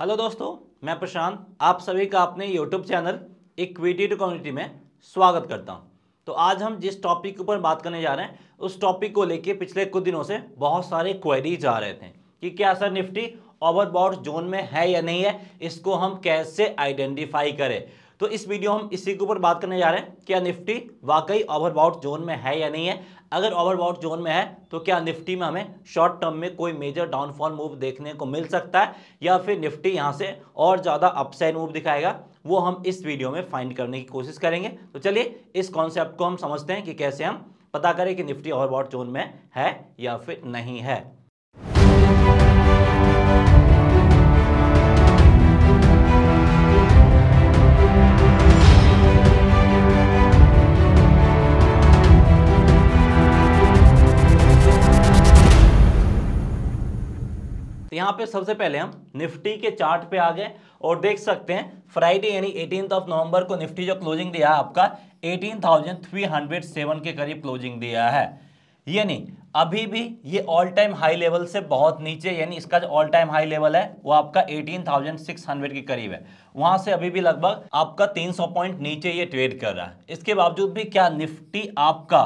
hello दोस्तों मैं प्रशांत आप सभी का अपने YouTube channel equity to community में स्वागत करता हूं तो आज हम जिस टॉपिक के ऊपर बात करने जा रहे हैं उस टॉपिक को लेके पिछले कुछ दिनों से बहुत सारे क्वेरीज आ रहे थे कि क्या सर निफ्टी ओवरबॉर्ड जोन में है या नहीं है इसको हम कैसे आइडेंटिफाई करें तो इस वीडियो हम इसी के ऊपर बात करने जा रहे हैं क्या निफ्टी वाकई ओवरबॉट जोन में है या नहीं है अगर ओवरबॉट जोन में है तो क्या निफ्टी में हमें शॉर्ट टर्म में कोई मेजर डाउनफॉल मूव देखने को मिल सकता है या फिर निफ्टी यहाँ से और ज़्यादा अपसाइड मूव दिखाएगा वो हम इस वीडियो में फाइंड करने की कोशिश करेंगे तो चलिए इस कॉन्सेप्ट को हम समझते हैं कि कैसे हम पता करें कि निफ्टी ओवरबॉट जोन में है या फिर नहीं है पे सबसे पहले हम निफ्टी के चार्ट पे आ गए और देख सकते हैं फ्राइडे यानी एटीन ऑफ नवंबर को निफ्टी जो क्लोजिंग दिया है आपका 18,307 के करीब क्लोजिंग दिया है यानी अभी भी ये ऑल टाइम हाई लेवल से बहुत नीचे यानी इसका जो ऑल टाइम हाई लेवल है वो आपका 18,600 के करीब है वहां से अभी भी लगभग आपका 300 पॉइंट नीचे ये ट्रेड कर रहा है इसके बावजूद भी क्या निफ्टी आपका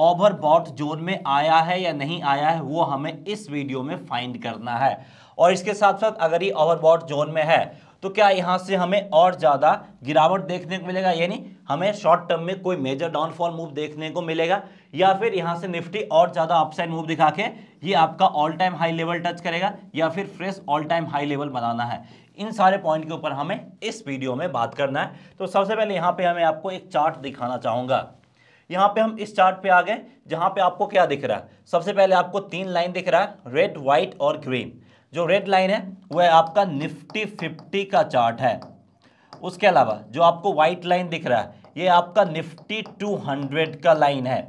ओवरबॉट जोन में आया है या नहीं आया है वो हमें इस वीडियो में फाइंड करना है और इसके साथ साथ अगर ये ओवरबॉट जोन में है तो क्या यहाँ से हमें और ज़्यादा गिरावट देखने को मिलेगा यानी हमें शॉर्ट टर्म में कोई मेजर डाउनफॉल मूव देखने को मिलेगा या फिर यहाँ से निफ्टी और ज़्यादा अपसाइड मूव दिखा के ये आपका all time high level touch करेगा या फिर fresh all time high level बनाना है इन सारे पॉइंट के ऊपर हमें इस वीडियो में बात करना है तो सबसे पहले यहाँ पर हमें आपको एक चार्ट दिखाना चाहूँगा यहाँ पे हम इस चार्ट पे आ गए जहाँ पे आपको क्या दिख रहा है सबसे पहले आपको तीन लाइन दिख रहा है रेड व्हाइट और ग्रीन जो रेड लाइन है वह आपका निफ्टी फिफ्टी का चार्ट है उसके अलावा जो आपको व्हाइट लाइन दिख रहा है ये आपका निफ्टी टू हंड्रेड का लाइन है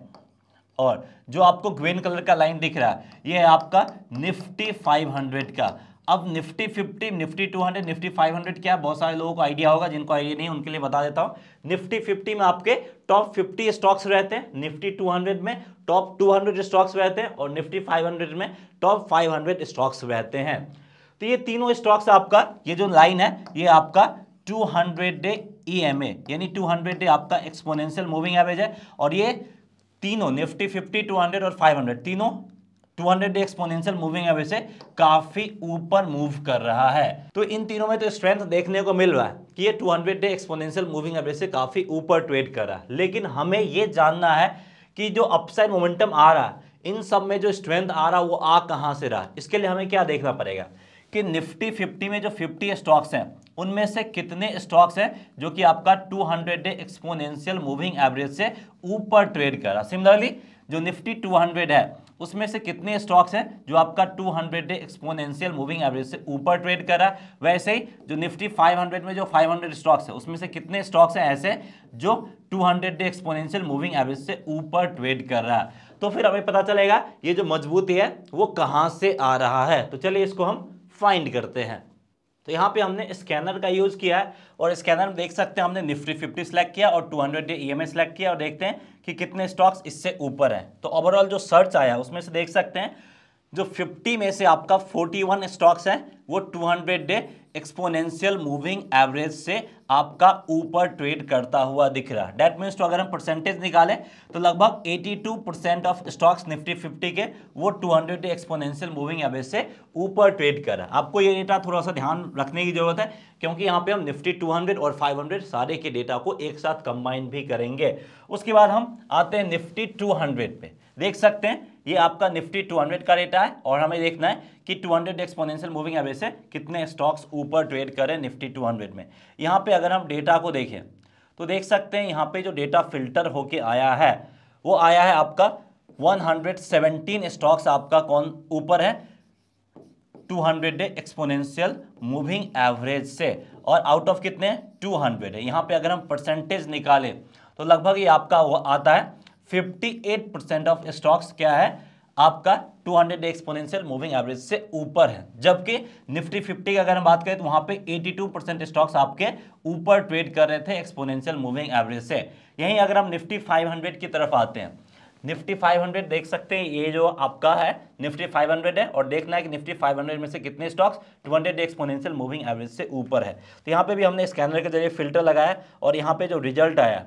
और जो आपको ग्रीन कलर का लाइन दिख रहा है ये आपका निफ्टी 500 का अब निफ्टी 50 निफ्टी 200 निफ्टी 500 क्या बहुत सारे लोगों को आइडिया होगा जिनको आइडिया नहीं उनके लिए बता देता हूं निफ्टी 50 में आपके टॉप 50 स्टॉक्स रहते हैं निफ्टी 200 में टॉप 200 स्टॉक्स रहते हैं और निफ्टी 500 में टॉप 500 स्टॉक्स रहते हैं तो ये तीनों स्टॉक्स आपका ये जो लाइन है ये आपका 200 डे ईएमए यानी 200 डे आपका एक्सपोनेंशियल मूविंग एवरेज है और ये तीनों निफ्टी 50, 200 और 500 तीनों two hundred exponential moving average से काफी ऊपर मूव कर रहा है तो इन तीनों में तो स्ट्रेंथ देखने को मिल रहा है कि ये 200 hundred day exponential moving average से काफी ऊपर ट्रेड कर रहा है लेकिन हमें ये जानना है कि जो अपसाइड मोमेंटम आ रहा है इन सब में जो स्ट्रेंथ आ रहा वो आ कहाँ से रहा इसके लिए हमें क्या देखना पड़ेगा कि निफ्टी फिफ्टी में जो फिफ्टी स्टॉक्स हैं उनमें से कितने स्टॉक्स हैं जो कि आपका 200 डे एक्सपोनेंशियल मूविंग एवरेज से ऊपर ट्रेड कर रहा सिमिलरली जो निफ्टी 200 है उसमें से कितने स्टॉक्स हैं जो आपका 200 डे एक्सपोनेंशियल मूविंग एवरेज से ऊपर ट्रेड कर रहा है वैसे ही जो निफ्टी 500 में जो 500 स्टॉक्स है उसमें से कितने स्टॉक्स हैं ऐसे जो 200 डे एक्सपोनेंशियल मूविंग एवरेज से ऊपर ट्रेड कर रहा है तो फिर हमें पता चलेगा ये जो मजबूती है वो कहाँ से आ रहा है तो चलिए इसको हम फाइंड करते हैं तो यहाँ पे हमने स्कैनर का यूज़ किया है और स्कैनर में देख सकते हैं हमने निफ्टी 50 सेलेक्ट किया और 200 डे एम सेलेक्ट किया और देखते हैं कि कितने स्टॉक्स इससे ऊपर हैं तो ओवरऑल जो सर्च आया उसमें से देख सकते हैं जो 50 में से आपका 41 स्टॉक्स हैं वो 200 डे एक्सपोनेंशियल मूविंग एवरेज से आपका ऊपर ट्रेड करता हुआ दिख रहा है डेट मीन्स तो अगर हम परसेंटेज निकालें तो लगभग 82 परसेंट ऑफ स्टॉक्स निफ्टी 50 के वो 200 डे एक्सपोनेंशियल मूविंग एवरेज से ऊपर ट्रेड कर रहा है आपको ये डेटा थोड़ा सा ध्यान रखने की जरूरत है क्योंकि यहाँ पे हम निफ्टी 200 और 500 सारे के डेटा को एक साथ कंबाइन भी करेंगे उसके बाद हम आते हैं निफ्टी 200 पे देख सकते हैं ये आपका निफ्टी 200 का डेटा है और हमें देखना है कि 200 हंड्रेड एक्सपोनेंशियल मूविंग एवरेज से कितने स्टॉक्स ऊपर ट्रेड करें निफ्टी 200 में यहाँ पे अगर हम डेटा को देखें तो देख सकते हैं यहाँ पे जो डेटा फिल्टर होके आया है वो आया है आपका 117 स्टॉक्स आपका कौन ऊपर है 200 डे एक्सपोनेंशियल मूविंग एवरेज से और आउट ऑफ कितने 200 है यहाँ पर अगर हम परसेंटेज निकालें तो लगभग ये आपका आता है एट परसेंट ऑफ स्टॉक्स क्या है आपका 200 एक्सपोनेंशियल मूविंग एवरेज से ऊपर है जबकि निफ्टी 50 की अगर हम बात करें तो वहां पे 82 परसेंट स्टॉक्स आपके ऊपर ट्रेड कर रहे थे एक्सपोनेंशियल मूविंग एवरेज से यहीं अगर हम निफ्टी 500 की तरफ आते हैं निफ्टी 500 देख सकते हैं ये जो आपका है निफ्टी 500 है और देखना है कि निफ्टी 500 में से कितने स्टॉक्स 200 एक्सपोनेंशियल मूविंग एवरेज से ऊपर है तो यहाँ पे भी हमने स्कैनर के जरिए फिल्टर लगाया और यहाँ पे जो रिजल्ट आया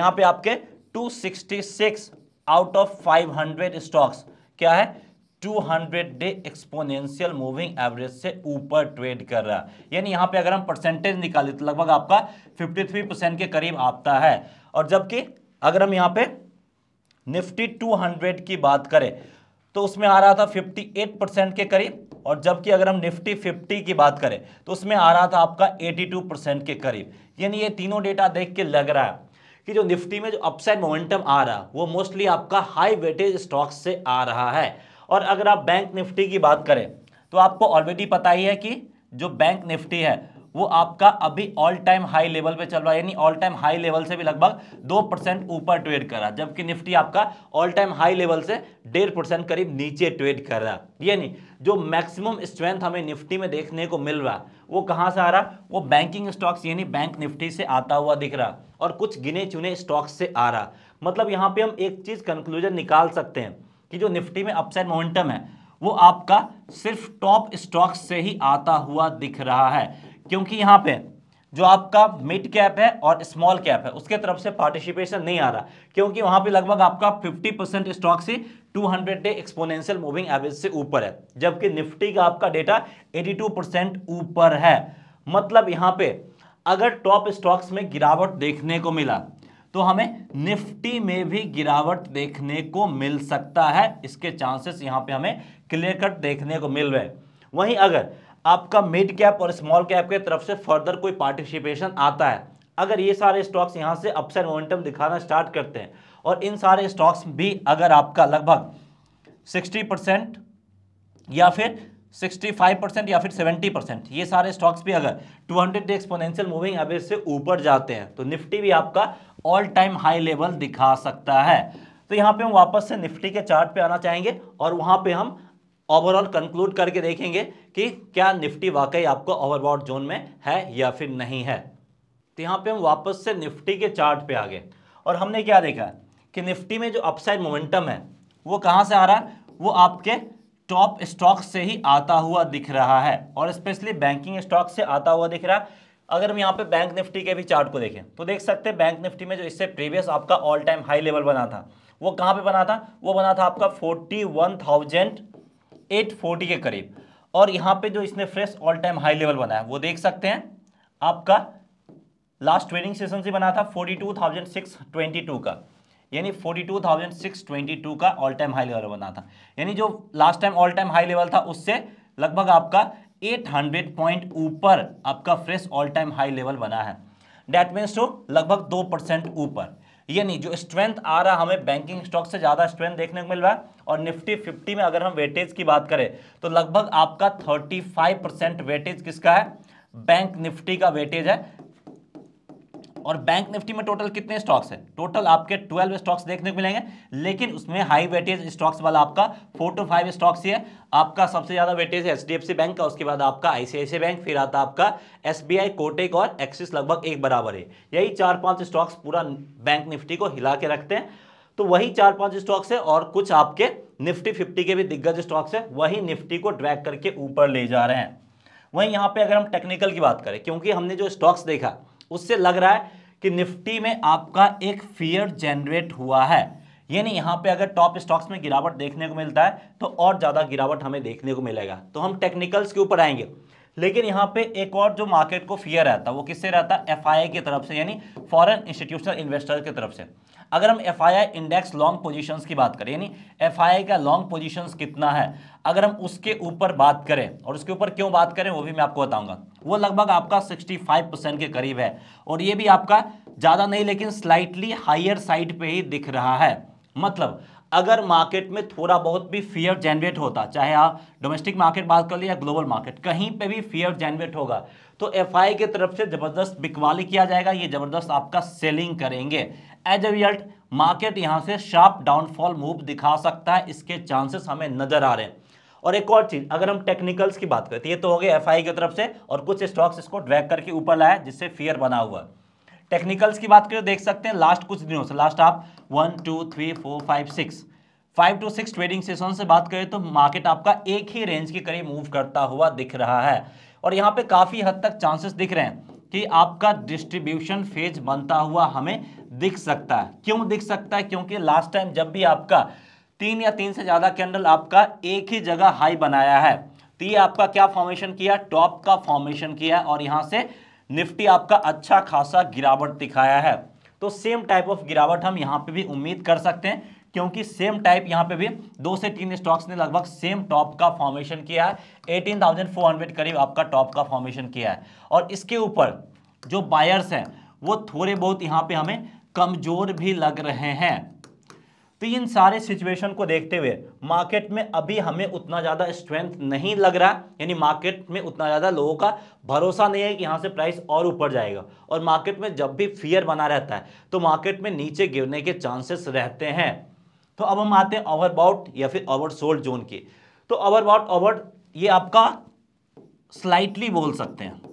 यहाँ पे आपके 266 आउट ऑफ 500 स्टॉक्स क्या है 200 डे एक्सपोनेंशियल मूविंग एवरेज से ऊपर ट्रेड कर रहा है यानी यहाँ पे अगर हम परसेंटेज निकाले तो लगभग आपका 53 परसेंट के करीब आता है और जबकि अगर हम यहाँ पे निफ्टी 200 की बात करें तो उसमें आ रहा था 58 परसेंट के करीब और जबकि अगर हम निफ्टी 50 की बात करें तो उसमें आ रहा था आपका 82 परसेंट के करीब यानी ये तीनों डेटा देख के लग रहा है कि जो निफ्टी में जो अपसाइड मोमेंटम आ रहा वो मोस्टली आपका हाई वेटेज स्टॉक्स से आ रहा है और अगर आप बैंक निफ्टी की बात करें तो आपको ऑलरेडी पता ही है कि जो बैंक निफ्टी है वो आपका अभी ऑल टाइम हाई लेवल पे चल रहा है यानी ऑल टाइम हाई लेवल से भी लगभग दो परसेंट ऊपर ट्रेड कर रहा जबकि निफ्टी आपका ऑल टाइम हाई लेवल से डेढ़ परसेंट करीब नीचे ट्रेड कर रहा है यानी जो मैक्सिमम स्ट्रेंथ हमें निफ्टी में देखने को मिल रहा वो कहाँ से आ रहा वो बैंकिंग स्टॉक्स यानी बैंक निफ्टी से आता हुआ दिख रहा और कुछ गिने चुने स्टॉक्स से आ रहा मतलब यहाँ पर हम एक चीज़ कंक्लूजन निकाल सकते हैं कि जो निफ्टी में अपसाइड मोमेंटम है वो आपका सिर्फ टॉप स्टॉक्स से ही आता हुआ दिख रहा है क्योंकि यहाँ पे जो आपका मिड कैप है और स्मॉल कैप है उसके तरफ से पार्टिसिपेशन नहीं आ रहा क्योंकि वहां पे लगभग आपका 50 परसेंट स्टॉक से 200 डे एक्सपोनेंशियल मूविंग एवरेज से ऊपर है जबकि निफ्टी का आपका डेटा 82 परसेंट ऊपर है मतलब यहाँ पे अगर टॉप स्टॉक्स में गिरावट देखने को मिला तो हमें निफ्टी में भी गिरावट देखने को मिल सकता है इसके चांसेस यहाँ पे हमें क्लियर कट देखने को मिल रहे वहीं अगर आपका मिड कैप और स्मॉल कैप के तरफ से फर्दर कोई पार्टिसिपेशन आता है अगर ये सारे स्टॉक्स यहाँ से अपसाइड मोमेंटम दिखाना स्टार्ट करते हैं और इन सारे स्टॉक्स भी अगर आपका लगभग 60 परसेंट या फिर 65 परसेंट या फिर 70 परसेंट ये सारे स्टॉक्स भी अगर 200 हंड्रेड एक्सपोनेंशियल मूविंग एवरेज से ऊपर जाते हैं तो निफ्टी भी आपका ऑल टाइम हाई लेवल दिखा सकता है तो यहाँ पे हम वापस से निफ्टी के चार्ट पे आना चाहेंगे और वहाँ पे हम ओवरऑल कंक्लूड करके देखेंगे कि क्या निफ्टी वाकई आपको ओवरबॉड जोन में है या फिर नहीं है तो यहाँ पे हम वापस से निफ्टी के चार्ट पे आ गए और हमने क्या देखा कि निफ्टी में जो अपसाइड मोमेंटम है वो कहाँ से आ रहा है वो आपके टॉप स्टॉक से ही आता हुआ दिख रहा है और स्पेशली बैंकिंग स्टॉक से आता हुआ दिख रहा है अगर हम यहाँ पे बैंक निफ्टी के भी चार्ट को देखें तो देख सकते हैं बैंक निफ्टी में जो इससे प्रीवियस आपका ऑल टाइम हाई लेवल बना था वो कहाँ पे बना था वो बना था आपका फोर्टी वन थाउजेंड 840 के करीब और यहाँ पे जो इसने fresh all time high level बनाया वो देख सकते हैं आपका लास्ट ट्रेडिंग सेशन से बना था 42,622 का यानी 42,622 का ऑल टाइम हाई लेवल बना था यानी जो last time all time high level था उससे लगभग आपका 800 पॉइंट ऊपर आपका fresh all time high level बना है डैट मीन्स टू लगभग दो परसेंट ऊपर यानी जो स्ट्रेंथ आ रहा हमें बैंकिंग स्टॉक से ज़्यादा स्ट्रेंथ देखने को मिल रहा है और निफ्टी 50 में अगर हम वेटेज की बात करें तो लगभग आपका 35 परसेंट वेटेज किसका है बैंक निफ्टी का वेटेज है और बैंक निफ्टी में टोटल कितने स्टॉक्स हैं टोटल आपके ट्वेल्व स्टॉक्स देखने को मिलेंगे लेकिन उसमें हाई वेटेज स्टॉक्स वाला आपका फोर टू फाइव स्टॉक्स ही है आपका सबसे ज़्यादा वेटेज है एच बैंक का उसके बाद आपका आई बैंक फिर आता आपका एस कोटेक और एक्सिस लगभग एक बराबर है यही चार पाँच स्टॉक्स पूरा बैंक निफ्टी को हिला के रखते हैं तो वही चार पांच स्टॉक्स है और कुछ आपके निफ्टी फिफ्टी के भी दिग्गज स्टॉक्स है वही निफ्टी को ड्रैग करके ऊपर ले जा रहे हैं वहीं यहाँ पे अगर हम टेक्निकल की बात करें क्योंकि हमने जो स्टॉक्स देखा उससे लग रहा है कि निफ्टी में आपका एक फियर जनरेट हुआ है यानी यहाँ पे अगर टॉप स्टॉक्स में गिरावट देखने को मिलता है तो और ज़्यादा गिरावट हमें देखने को मिलेगा तो हम टेक्निकल्स के ऊपर आएंगे लेकिन यहाँ पे एक और जो मार्केट को फियर रहता है वो किससे रहता है एफ की तरफ से यानी फॉरेन इंस्टीट्यूशनल इन्वेस्टर की तरफ से अगर हम एफ इंडेक्स लॉन्ग पोजीशंस की बात करें यानी एफ का लॉन्ग पोजीशंस कितना है अगर हम उसके ऊपर बात करें और उसके ऊपर क्यों बात करें वो भी मैं आपको बताऊंगा वो लगभग आपका 65 परसेंट के करीब है और ये भी आपका ज़्यादा नहीं लेकिन स्लाइटली हायर साइड पे ही दिख रहा है मतलब अगर मार्केट में थोड़ा बहुत भी फियर जनरेट होता चाहे आप डोमेस्टिक मार्केट बात कर ले या ग्लोबल मार्केट कहीं पे भी फियर जनरेट होगा तो एफआई की तरफ से ज़बरदस्त बिकवाली किया जाएगा ये ज़बरदस्त आपका सेलिंग करेंगे एज ए रिजल्ट मार्केट यहाँ से शार्प डाउनफॉल मूव दिखा सकता है इसके चांसेस हमें नज़र आ रहे हैं और एक और चीज़ अगर हम टेक्निकल्स की बात करते तो हैं तो हो गया एफ की तरफ से और कुछ स्टॉक्स इसको ड्रैक करके ऊपर लाया जिससे फियर बना हुआ टेक्निकल्स की बात करें देख सकते हैं लास्ट कुछ दिनों से लास्ट आप one two three four five six five two six trading session से बात करें तो मार्केट आपका एक ही रेंज के करीब मूव करता हुआ दिख रहा है और यहाँ पे काफ़ी हद तक चांसेस दिख रहे हैं कि आपका डिस्ट्रीब्यूशन फेज बनता हुआ हमें दिख सकता है क्यों दिख सकता है क्योंकि लास्ट टाइम जब भी आपका तीन या तीन से ज़्यादा कैंडल आपका एक ही जगह हाई बनाया है तो ये आपका क्या फॉर्मेशन किया टॉप का फॉर्मेशन किया और यहाँ से निफ्टी आपका अच्छा खासा गिरावट दिखाया है तो सेम टाइप ऑफ गिरावट हम यहाँ पे भी उम्मीद कर सकते हैं क्योंकि सेम टाइप यहाँ पे भी दो से तीन स्टॉक्स ने लगभग सेम टॉप का फॉर्मेशन किया है हंड्रेड करीब आपका टॉप का फॉर्मेशन किया है और इसके ऊपर जो बायर्स हैं वो थोड़े बहुत यहाँ पे हमें कमज़ोर भी लग रहे हैं तो इन सारे सिचुएशन को देखते हुए मार्केट में अभी हमें उतना ज़्यादा स्ट्रेंथ नहीं लग रहा यानी मार्केट में उतना ज़्यादा लोगों का भरोसा नहीं है कि यहाँ से प्राइस और ऊपर जाएगा और मार्केट में जब भी फियर बना रहता है तो मार्केट में नीचे गिरने के चांसेस रहते हैं तो अब हम आते हैं ओवरबाउट या फिर ओवर सोल्ड जोन की तो ओवरबाउट ओवर ये आपका स्लाइटली बोल सकते हैं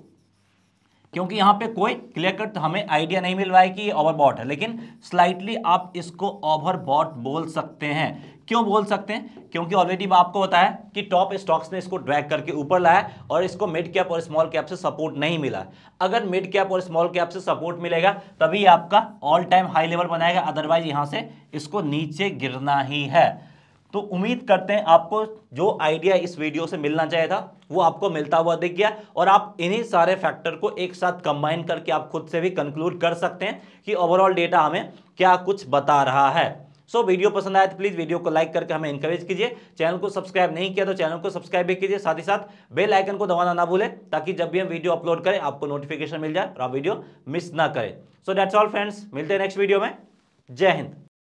क्योंकि यहाँ पे कोई क्लियर कट हमें आइडिया नहीं मिल रहा है कि ये ओवरबॉट है लेकिन स्लाइटली आप इसको ओवरबॉट बोल सकते हैं क्यों बोल सकते हैं क्योंकि ऑलरेडी मैं आपको बताया कि टॉप स्टॉक्स ने इसको ड्रैग करके ऊपर लाया और इसको मिड कैप और स्मॉल कैप से सपोर्ट नहीं मिला अगर मिड कैप और स्मॉल कैप से सपोर्ट मिलेगा तभी आपका ऑल टाइम हाई लेवल बनाएगा अदरवाइज यहाँ से इसको नीचे गिरना ही है तो उम्मीद करते हैं आपको जो आइडिया इस वीडियो से मिलना चाहिए था वो आपको मिलता हुआ दिख गया और आप इन्हीं सारे फैक्टर को एक साथ कंबाइन करके आप खुद से भी कंक्लूड कर सकते हैं कि ओवरऑल डेटा हमें क्या कुछ बता रहा है सो so, वीडियो पसंद आया तो प्लीज़ वीडियो को लाइक करके हमें इंकरेज कीजिए चैनल को सब्सक्राइब नहीं किया तो चैनल को सब्सक्राइब भी कीजिए साथ ही साथ बेल आइकन को दबाना ना भूलें ताकि जब भी हम वीडियो अपलोड करें आपको नोटिफिकेशन मिल जाए और आप वीडियो मिस ना करें सो डैट्स ऑल फ्रेंड्स मिलते हैं नेक्स्ट वीडियो में जय हिंद